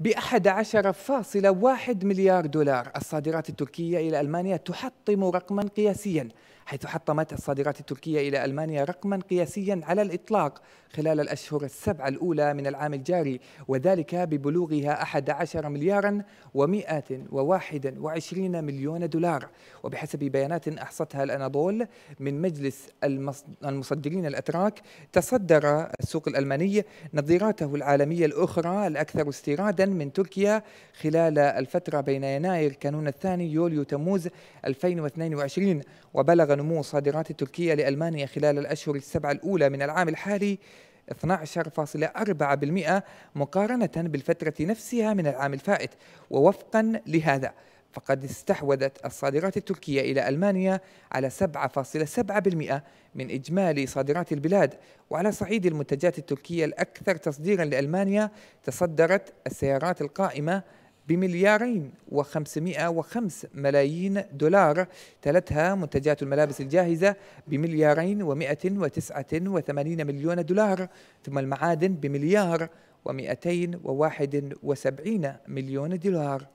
ب 11.1 مليار دولار الصادرات التركية إلى ألمانيا تحطم رقما قياسيا حيث حطمت الصادرات التركية إلى ألمانيا رقما قياسيا على الإطلاق خلال الأشهر السبعة الأولى من العام الجاري وذلك ببلوغها 11 مليارا و121 مليون دولار وبحسب بيانات أحصتها الأناضول من مجلس المصدرين الأتراك تصدر السوق الألماني نظيراته العالمية الأخرى الأكثر استيرادا من تركيا خلال الفترة بين يناير كانون الثاني يوليو تموز 2022 وبلغ نمو الصادرات التركية لألمانيا خلال الأشهر السبعة الأولى من العام الحالي 12.4% مقارنة بالفترة نفسها من العام الفائت ووفقا لهذا فقد استحوذت الصادرات التركية إلى ألمانيا على 7.7% من إجمالي صادرات البلاد وعلى صعيد المنتجات التركية الأكثر تصديرا لألمانيا تصدرت السيارات القائمة بمليارين و505 ملايين دولار تلتها منتجات الملابس الجاهزة بمليارين و189 مليون دولار ثم المعادن بمليار و271 مليون دولار